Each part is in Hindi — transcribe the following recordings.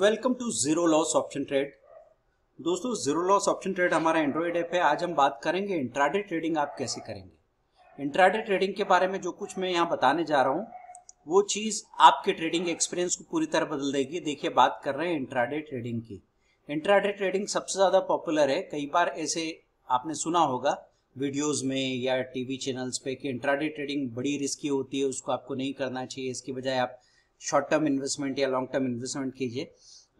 welcome to zero loss option trade दोस्तों जीरो लॉस ऑप्शन ट्रेड हमारा एंड्रॉयड ऐप है आज हम बात करेंगे इंट्राडे ट्रेडिंग आप कैसे करेंगे इंट्राडे ट्रेडिंग के बारे में जो कुछ मैं यहाँ बताने जा रहा हूँ वो चीज़ आपके ट्रेडिंग एक्सपीरियंस को पूरी तरह बदल देगी देखिए बात कर रहे हैं इंट्राडे ट्रेडिंग की इंट्राडे ट्रेडिंग सबसे ज़्यादा पॉपुलर है कई बार ऐसे आपने सुना होगा वीडियोज़ में या टीवी चैनल्स पे कि इंट्राडे ट्रेडिंग बड़ी रिस्की होती है उसको आपको नहीं करना चाहिए इसकी बजाय आप शॉर्ट टर्म इन्वेस्टमेंट या लॉन्ग टर्म इन्वेस्टमेंट कीजिए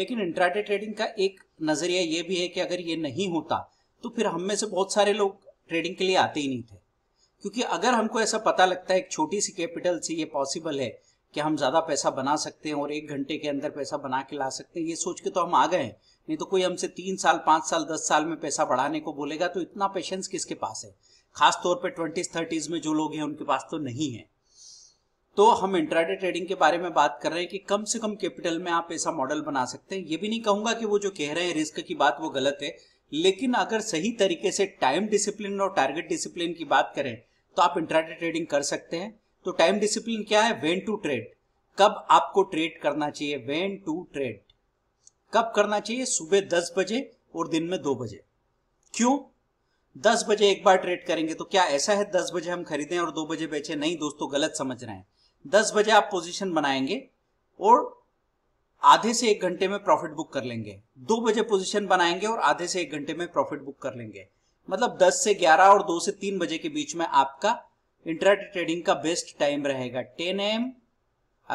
लेकिन इंट्राडे ट्रेडिंग का एक नजरिया ये भी है कि अगर ये नहीं होता तो फिर हम में से बहुत सारे लोग ट्रेडिंग के लिए आते ही नहीं थे क्योंकि अगर हमको ऐसा पता लगता है एक छोटी सी कैपिटल से ये पॉसिबल है कि हम ज़्यादा पैसा बना सकते हैं और एक घंटे के अंदर पैसा बना के ला सकते हैं ये सोच के तो हम आ गए हैं नहीं तो कोई हमसे तीन साल पांच साल दस साल में पैसा बढ़ाने को बोलेगा तो इतना पेशेंस किसके पास है खासतौर पर ट्वेंटीज थर्टीज में जो लोग हैं उनके पास तो नहीं है तो हम इंट्राडे ट्रेडिंग के बारे में बात कर रहे हैं कि कम से कम कैपिटल में आप ऐसा मॉडल बना सकते हैं ये भी नहीं कहूंगा कि वो जो कह रहे हैं रिस्क की बात वो गलत है लेकिन अगर सही तरीके से टाइम डिसिप्लिन और टारगेट डिसिप्लिन की बात करें तो आप इंट्राडे ट्रेडिंग कर सकते हैं तो टाइम डिसिप्लिन क्या है वेन टू ट्रेड कब आपको ट्रेड करना चाहिए वेन टू ट्रेड कब करना चाहिए सुबह दस बजे और दिन में दो बजे क्यों दस बजे एक बार ट्रेड करेंगे तो क्या ऐसा है दस बजे हम खरीदें और दो बजे बेचें नहीं दोस्तों गलत समझ रहे हैं दस बजे आप पोजीशन बनाएंगे और आधे से एक घंटे में प्रॉफिट बुक कर लेंगे दो बजे पोजीशन बनाएंगे और आधे से एक घंटे में प्रॉफिट बुक कर लेंगे मतलब दस से ग्यारह और दो से तीन बजे के बीच में आपका इंटरनेट ट्रेडिंग का बेस्ट टाइम रहेगा टेन एम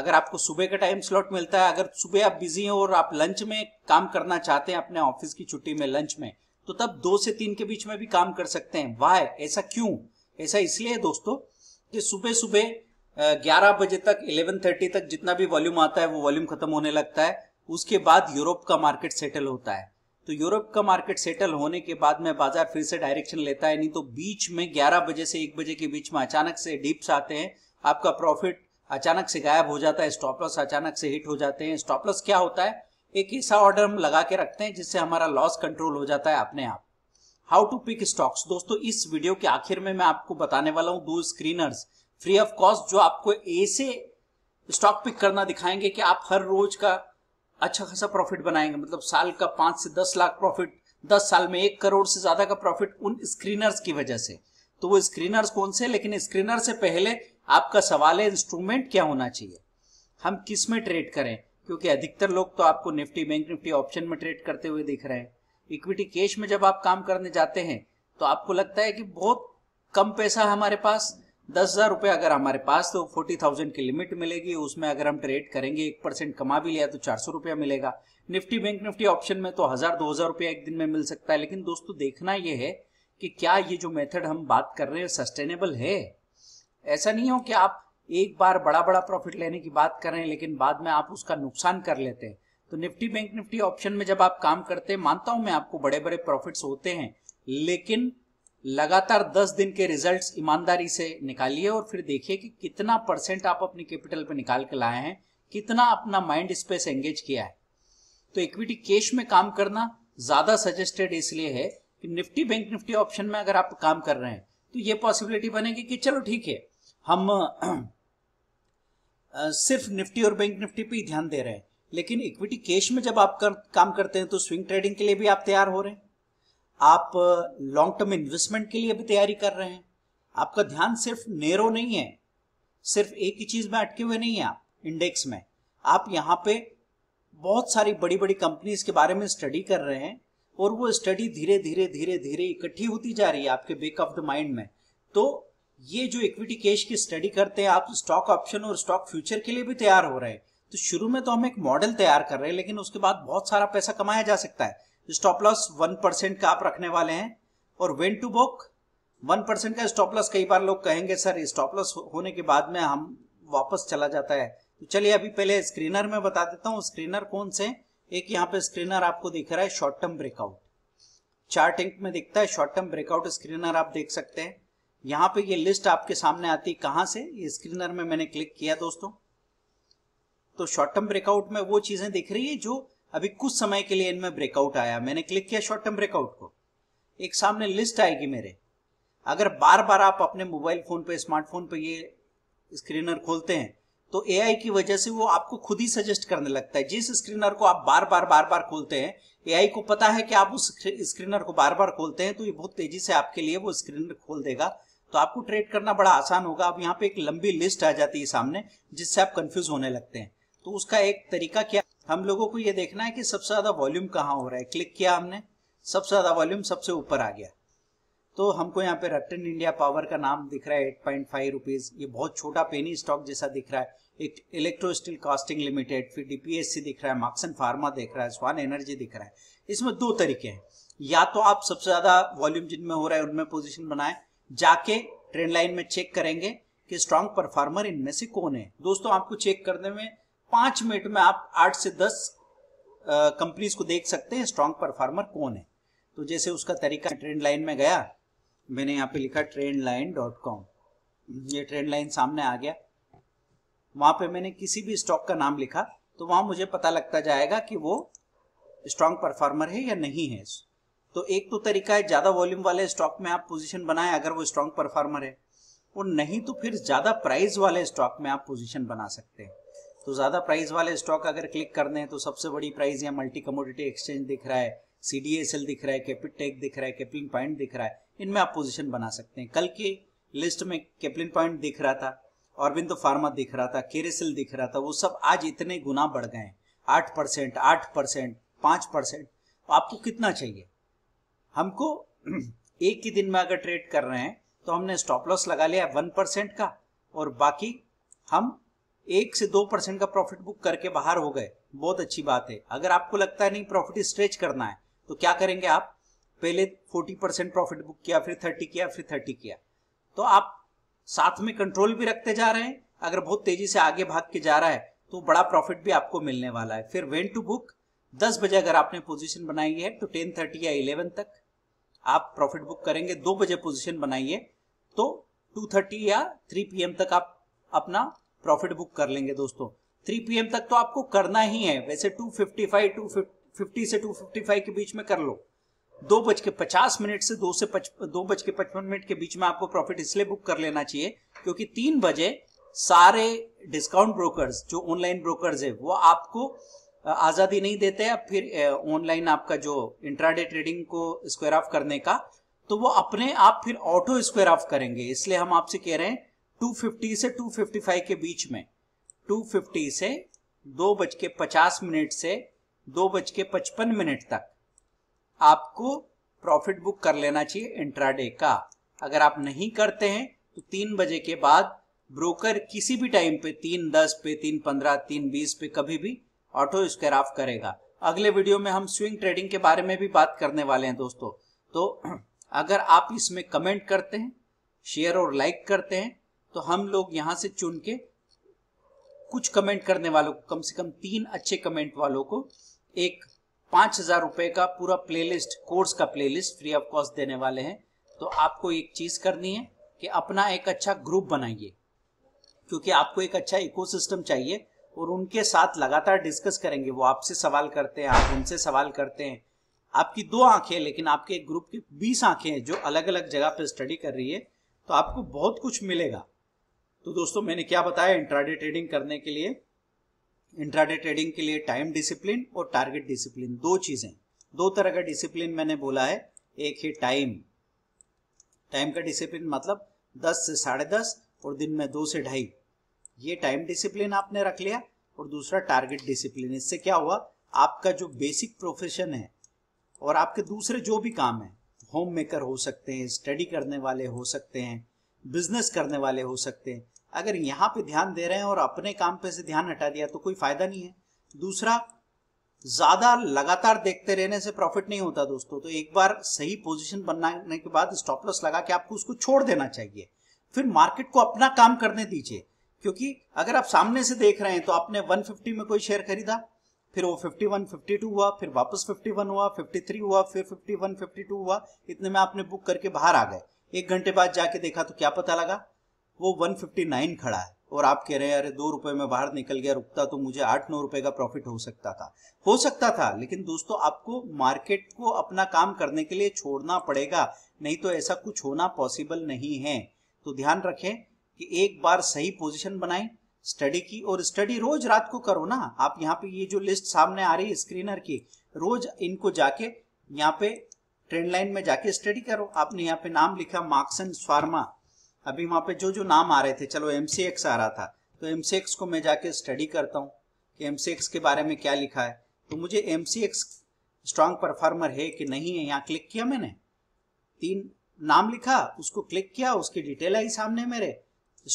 अगर आपको सुबह का टाइम स्लॉट मिलता है अगर सुबह आप बिजी हैं और आप लंच में काम करना चाहते हैं अपने ऑफिस की छुट्टी में लंच में तो तब दो से तीन के बीच में भी काम कर सकते हैं वाह ऐसा क्यों ऐसा इसलिए दोस्तों कि सुबह सुबह ग्यारह बजे तक इलेवन थर्टी तक जितना भी वॉल्यूम आता है वो वॉल्यूम खत्म होने लगता है उसके बाद यूरोप का मार्केट सेटल होता है तो यूरोप का मार्केट सेटल होने के बाद में बाजार फिर से डायरेक्शन लेता है नहीं तो बीच में ग्यारह बजे से एक बजे के बीच में अचानक से डिप्स आते हैं आपका प्रॉफिट अचानक से गायब हो जाता है स्टॉप लॉस अचानक से हिट हो जाते हैं स्टॉप लॉस क्या होता है एक ऐसा ऑर्डर हम लगा के रखते हैं जिससे हमारा लॉस कंट्रोल हो जाता है अपने आप हाउ टू पिक स्टॉक्स दोस्तों इस वीडियो के आखिर में मैं आपको बताने वाला हूँ दो स्क्रीनर्स फ्री ऑफ कॉस्ट जो आपको ए से स्टॉक पिक करना दिखाएंगे कि आप हर रोज का अच्छा खासा प्रॉफिट बनाएंगे मतलब साल का पांच से दस लाख प्रॉफिट दस साल में एक करोड़ से ज्यादा का प्रॉफिट उन स्क्रीनर्स की वजह से तो वो स्क्रीनर्स कौन से लेकिन स्क्रीनर से पहले आपका सवाल है इंस्ट्रूमेंट क्या होना चाहिए हम किस में ट्रेड करें क्योंकि अधिकतर लोग तो आपको निफ्टी बैंक निफ्टी ऑप्शन में ट्रेड करते हुए दिख रहे हैं इक्विटी कैश में जब आप काम करने जाते हैं तो आपको लगता है कि बहुत कम पैसा है हमारे पास दस हज़ार रुपये अगर हमारे पास तो फोर्टी थाउजेंड की लिमिट मिलेगी उसमें अगर हम ट्रेड करेंगे एक परसेंट कमा भी लिया तो चार सौ रुपया मिलेगा निफ्टी बैंक निफ्टी ऑप्शन में तो हज़ार दो हज़ार रुपया एक दिन में मिल सकता है लेकिन दोस्तों देखना यह है कि क्या ये जो मेथड हम बात कर रहे हैं सस्टेनेबल है ऐसा नहीं हो कि आप एक बार बड़ा बड़ा प्रॉफिट लेने की बात कर रहे हैं लेकिन बाद में आप उसका नुकसान कर लेते हैं तो निफ्टी बैंक निफ्टी ऑप्शन में जब आप काम करते हैं मानता हूं मैं आपको बड़े बड़े प्रॉफिट्स होते हैं लेकिन लगातार 10 दिन के रिजल्ट्स ईमानदारी से निकालिए और फिर देखिए कि कितना परसेंट आप अपनी कैपिटल पे निकाल के लाए हैं कितना अपना माइंड स्पेस एंगेज किया है तो इक्विटी कैश में काम करना ज्यादा सजेस्टेड इसलिए है कि निफ्टी बैंक निफ्टी ऑप्शन में अगर आप काम कर रहे हैं तो ये पॉसिबिलिटी बनेगी कि चलो ठीक है हम सिर्फ निफ्टी और बैंक निफ्टी पे ही ध्यान दे रहे हैं लेकिन इक्विटी कैश में जब आप कर, काम करते हैं तो स्विंग ट्रेडिंग के लिए भी आप तैयार हो रहे हैं आप लॉन्ग टर्म इन्वेस्टमेंट के लिए भी तैयारी कर रहे हैं आपका ध्यान सिर्फ नेरो नहीं है सिर्फ एक ही चीज में अटके हुए नहीं है आप इंडेक्स में आप यहाँ पे बहुत सारी बड़ी बड़ी कंपनीज के बारे में स्टडी कर रहे हैं और वो स्टडी धीरे धीरे धीरे धीरे इकट्ठी होती जा रही है आपके बेक ऑफ द माइंड में तो ये जो इक्विटी कैश की स्टडी करते हैं आप स्टॉक ऑप्शन और स्टॉक फ्यूचर के लिए भी तैयार हो रहे हैं तो शुरू में तो हम एक मॉडल तैयार कर रहे हैं लेकिन उसके बाद बहुत सारा पैसा कमाया जा सकता है स्टॉप लॉस वन परसेंट का आप रखने वाले हैं और when to book one percent का स्टॉप लॉस कई बार लोग कहेंगे सर स्टॉप लॉस होने के बाद में हम वापस चला जाता है तो चलिए अभी पहले स्क्रीनर में बता देता हूँ स्क्रीनर कौन से एक यहाँ पे स्क्रीनर आपको दिख रहा है short term breakout Chartink में दिखता है शॉर्ट टर्म ब्रेकआउट स्क्रीनर आप देख सकते हैं यहाँ पे ये लिस्ट आपके सामने आती है कहां से ये स्क्रीनर में मैंने क्लिक किया दोस्तों तो शॉर्ट टर्म ब्रेकआउट में वो चीजें दिख रही है जो अभी कुछ समय के लिए इनमें ब्रेकआउट आया मैंने क्लिक किया शॉर्ट टर्म ब्रेकआउट को एक सामने लिस्ट आएगी मेरे अगर बार बार आप अपने मोबाइल फोन पर स्मार्टफोन पे ये स्क्रीनर खोलते हैं तो एआई की वजह से वो आपको खुद ही सजेस्ट करने लगता है जिस स्क्रीनर को आप बार बार बार बार खोलते हैं एआई को पता है कि आप उस स्क्रीनर को बार बार खोलते हैं तो ये बहुत तेजी से आपके लिए वो स्क्रीनर खोल देगा तो आपको ट्रेड करना बड़ा आसान होगा अब यहाँ पे एक लंबी लिस्ट आ जाती है सामने जिससे आप कंफ्यूज होने लगते हैं तो उसका एक तरीका क्या हम लोगों को ये देखना है कि सबसे ज़्यादा वॉल्यूम कहाँ हो रहा है क्लिक किया हमने सबसे ज़्यादा वॉल्यूम सबसे ऊपर आ गया तो हमको यहाँ पे रटन इंडिया पावर का नाम दिख रहा है एट पॉइंट फाइव रुपीज़ ये बहुत छोटा पेनी स्टॉक जैसा दिख रहा है एक इलेक्ट्रो स्टील कास्टिंग लिमिटेड फिर डीपीएससी दिख रहा है मार्क्सन फार्मा दिख रहा है स्वान एनर्जी दिख रहा है इसमें दो तरीके हैं या तो आप सबसे ज़्यादा वॉल्यूम जिनमें हो रहा है उनमें पोजिशन बनाए जाके ट्रेंड लाइन में चेक करेंगे कि स्ट्रांग परफॉर्मर इनमें से कौन है दोस्तों आपको चेक करने में पांच मिनट में आप आठ से दस कंपनीज को देख सकते हैं स्ट्रांग परफॉर्मर कौन है तो जैसे उसका तरीका ट्रेंड लाइन में गया मैंने यहाँ पे लिखा ट्रेंड लाइन डॉट कॉम ये ट्रेंड लाइन सामने आ गया वहां पे मैंने किसी भी स्टॉक का नाम लिखा तो वहां मुझे पता लगता जाएगा कि वो स्ट्रांग परफॉर्मर है या नहीं है तो एक तो तरीका है ज्यादा वॉल्यूम वाले स्टॉक में आप पोजिशन बनाए अगर वो स्ट्रांग परफॉर्मर है और नहीं तो फिर ज्यादा प्राइस वाले स्टॉक में आप पोजिशन बना सकते हैं तो ज़्यादा प्राइस वाले स्टॉक अगर क्लिक करने हैं तो सबसे बड़ी प्राइस यहाँ मल्टी कमोडिटी एक्सचेंज दिख रहा है सी दिख रहा है कैपिटेक दिख रहा है कैपलिन पॉइंट दिख रहा है इनमें आप पोजिशन बना सकते हैं कल की लिस्ट में कैपलिन पॉइंट दिख रहा था ऑरबिंदो फार्मा दिख रहा था केरेसिल दिख रहा था वो सब आज इतने गुना बढ़ गए आठ परसेंट आठ परसेंट पांच परसेंट तो आपको कितना चाहिए हमको एक ही दिन में अगर ट्रेड कर रहे हैं तो हमने स्टॉप लॉस लगा लिया वन परसेंट का और बाकी हम एक से दो परसेंट का प्रॉफिट बुक करके बाहर हो गए बहुत अच्छी बात है अगर आपको लगता है नहीं प्रॉफिट स्ट्रेच करना है तो क्या करेंगे आप पहले फोर्टी परसेंट प्रॉफिट बुक किया फिर थर्टी किया फिर थर्टी किया तो आप साथ में कंट्रोल भी रखते जा रहे हैं अगर बहुत तेजी से आगे भाग के जा रहा है तो बड़ा प्रॉफिट भी आपको मिलने वाला है फिर वेन टू बुक दस बजे अगर आपने पोजिशन बनाई है तो टेन थर्टी या इलेवन तक आप प्रॉफिट बुक करेंगे दो बजे पोजिशन बनाइए तो टू थर्टी या थ्री पीएम तक आप अपना प्रॉफिट बुक कर लेंगे दोस्तों 3 पीएम तक तो आपको करना ही है वैसे 255 250 से 255 के बीच में कर लो दो बज के पचास मिनट से दो से पच, दो बज के पचपन मिनट के बीच में आपको प्रॉफिट इसलिए बुक कर लेना चाहिए क्योंकि तीन बजे सारे डिस्काउंट ब्रोकर्स जो ऑनलाइन ब्रोकर्स है वो आपको आजादी नहीं देते हैं फिर ऑनलाइन आपका जो इंट्राडे ट्रेडिंग को स्क्वायर ऑफ करने का तो वो अपने आप फिर ऑटो स्क्वायर ऑफ करेंगे इसलिए हम आपसे कह रहे हैं 250 से 255 के बीच में 250 से दो बज के पचास मिनट से दो बज के पचपन मिनट तक आपको प्रॉफिट बुक कर लेना चाहिए इंट्राडे का अगर आप नहीं करते हैं तो तीन बजे के बाद ब्रोकर किसी भी टाइम पे तीन दस पे तीन पंद्रह तीन बीस पे कभी भी ऑटो स्क्वायर ऑफ करेगा अगले वीडियो में हम स्विंग ट्रेडिंग के बारे में भी बात करने वाले हैं दोस्तों तो अगर आप इसमें कमेंट करते हैं शेयर और लाइक करते हैं तो हम लोग यहां से चुन के कुछ कमेंट करने वालों को कम से कम तीन अच्छे कमेंट वालों को एक पांच हजार रुपए का पूरा प्लेलिस्ट कोर्स का प्लेलिस्ट फ्री ऑफ कॉस्ट देने वाले हैं तो आपको एक चीज़ करनी है कि अपना एक अच्छा ग्रुप बनाइए क्योंकि आपको एक अच्छा इकोसिस्टम चाहिए और उनके साथ लगातार डिस्कस करेंगे वो आपसे सवाल करते हैं आप उनसे सवाल करते हैं आपकी दो आंखें लेकिन आपके ग्रुप की बीस आंखें हैं जो अलग अलग जगह पर स्टडी कर रही है तो आपको बहुत कुछ मिलेगा तो दोस्तों मैंने क्या बताया इंट्राडे ट्रेडिंग करने के लिए इंट्राडे ट्रेडिंग के लिए टाइम डिसिप्लिन और टारगेट डिसिप्लिन दो चीजें दो तरह का डिसिप्लिन मैंने बोला है एक ही टाइम टाइम का डिसिप्लिन मतलब दस से साढ़े दस और दिन में दो से ढाई ये टाइम डिसिप्लिन आपने रख लिया और दूसरा टारगेट डिसिप्लिन इससे क्या हुआ आपका जो बेसिक प्रोफेशन है और आपके दूसरे जो भी काम है होम मेकर हो सकते हैं स्टडी करने वाले हो सकते हैं बिजनेस करने वाले हो सकते हैं अगर यहाँ पे ध्यान दे रहे हैं और अपने काम पे से ध्यान हटा दिया तो कोई फायदा नहीं है दूसरा ज्यादा लगातार देखते रहने से प्रॉफिट नहीं होता दोस्तों तो एक बार सही पोजिशन बनाने के बाद स्टॉप लॉस लगा के आपको उसको छोड़ देना चाहिए फिर मार्केट को अपना काम करने दीजिए क्योंकि अगर आप सामने से देख रहे हैं तो आपने 150 में कोई शेयर खरीदा फिर वो 51, 52 हुआ फिर वापस 51 हुआ 53 हुआ फिर 51, 52 हुआ इतने में आपने बुक करके बाहर आ गए एक घंटे बाद जाके देखा तो क्या पता लगा वो 159 खड़ा है और आप कह रहे हैं अरे दो रुपए में बाहर निकल गया रुकता तो मुझे आठ नौ रुपए का प्रॉफिट हो सकता था हो सकता था लेकिन दोस्तों आपको मार्केट को अपना काम करने के लिए छोड़ना पड़ेगा नहीं तो ऐसा कुछ होना पॉसिबल नहीं है तो ध्यान रखें कि एक बार सही पोजिशन बनाए स्टडी की और स्टडी रोज रात को करो ना आप यहाँ पे ये जो लिस्ट सामने आ रही है स्क्रीनर की रोज इनको जाके यहाँ पे ट्रेंड लाइन में जाके स्टडी करो आपने यहाँ पे नाम लिखा मार्क्सन स्वार्मा अभी वहां पे जो जो नाम आ रहे थे चलो एम आ रहा था तो एम को मैं जाके स्टडी करता हूँ कि एम के बारे में क्या लिखा है तो मुझे एम स्ट्रांग परफॉर्मर है कि नहीं है यहाँ क्लिक किया मैंने तीन नाम लिखा उसको क्लिक किया उसकी डिटेल आई सामने मेरे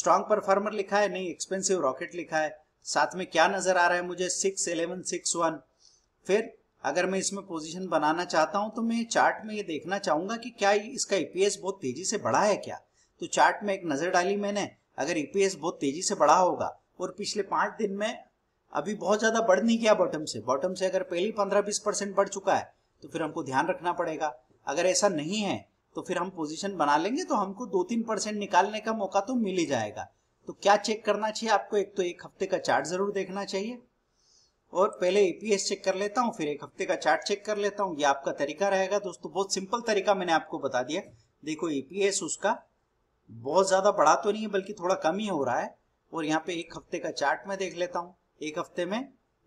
स्ट्रांग परफॉर्मर लिखा है नहीं एक्सपेंसिव रॉकेट लिखा है साथ में क्या नजर आ रहा है मुझे सिक्स एलेवन सिक्स वन फिर अगर मैं इसमें पोजीशन बनाना चाहता हूं तो मैं चार्ट में ये देखना चाहूंगा कि क्या इसका ईपीएस e बहुत तेजी से बढ़ा है क्या तो चार्ट में एक नज़र डाली मैंने अगर ईपीएस e बहुत तेजी से बढ़ा होगा और पिछले पांच दिन में अभी बहुत ज़्यादा बढ़ नहीं गया बॉटम से बॉटम से अगर पहले पंद्रह बीस परसेंट बढ़ चुका है तो फिर हमको ध्यान रखना पड़ेगा अगर ऐसा नहीं है तो फिर हम पोजीशन बना लेंगे तो हमको दो तीन परसेंट निकालने का मौका तो मिल ही जाएगा तो क्या चेक करना चाहिए आपको एक तो एक हफ्ते का चार्ट जरूर देखना चाहिए और पहले ईपीएस e चेक कर लेता हूँ फिर एक हफ्ते का चार्ट चेक कर लेता हूँ ये आपका तरीका रहेगा दोस्तों बहुत सिंपल तरीका मैंने आपको बता दिया देखो ईपीएस e उसका बहुत ज़्यादा बड़ा तो नहीं है बल्कि थोड़ा कम ही हो रहा है और यहाँ पे एक हफ्ते का चार्ट में देख लेता हूँ एक हफ्ते में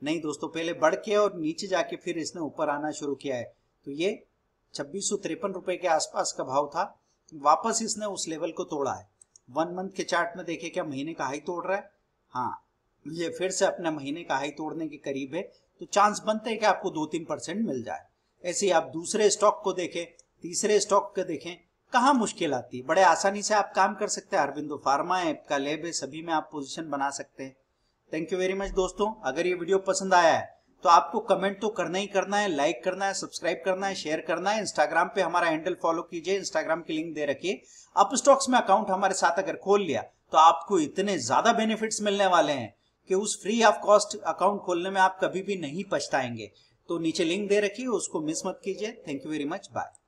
नहीं दोस्तों पहले बढ़ के और नीचे जाके फिर इसने ऊपर आना शुरू किया है तो ये छब्बीस रुपए के आसपास का भाव था वापस इसने उस लेवल को तोड़ा है वन मंथ के चार्ट में देखे क्या महीने का हाई तोड़ रहा है हाँ ये फिर से अपने महीने का हाई तोड़ने के करीब है तो चांस बनते हैं कि आपको दो तीन परसेंट मिल जाए ऐसे ही आप दूसरे स्टॉक को देखें तीसरे स्टॉक को देखें कहा मुश्किल आती है बड़े आसानी से आप काम कर सकते हैं अरविंदो फार्मा ऐप का लेब है सभी में आप पोजिशन बना सकते हैं थैंक यू वेरी मच दोस्तों अगर ये वीडियो पसंद आया है तो आपको कमेंट तो करना ही करना है लाइक करना है सब्सक्राइब करना है शेयर करना है इंस्टाग्राम पे हमारा हैंडल फॉलो कीजिए इंस्टाग्राम की लिंक दे रखिए अपस्टॉक्स स्टॉक्स में अकाउंट हमारे साथ अगर खोल लिया तो आपको इतने ज्यादा बेनिफिट्स मिलने वाले हैं कि उस फ्री ऑफ कॉस्ट अकाउंट खोलने में आप कभी भी नहीं पछताएंगे तो नीचे लिंक दे रखिए उसको मिस मत कीजिए thank you very much bye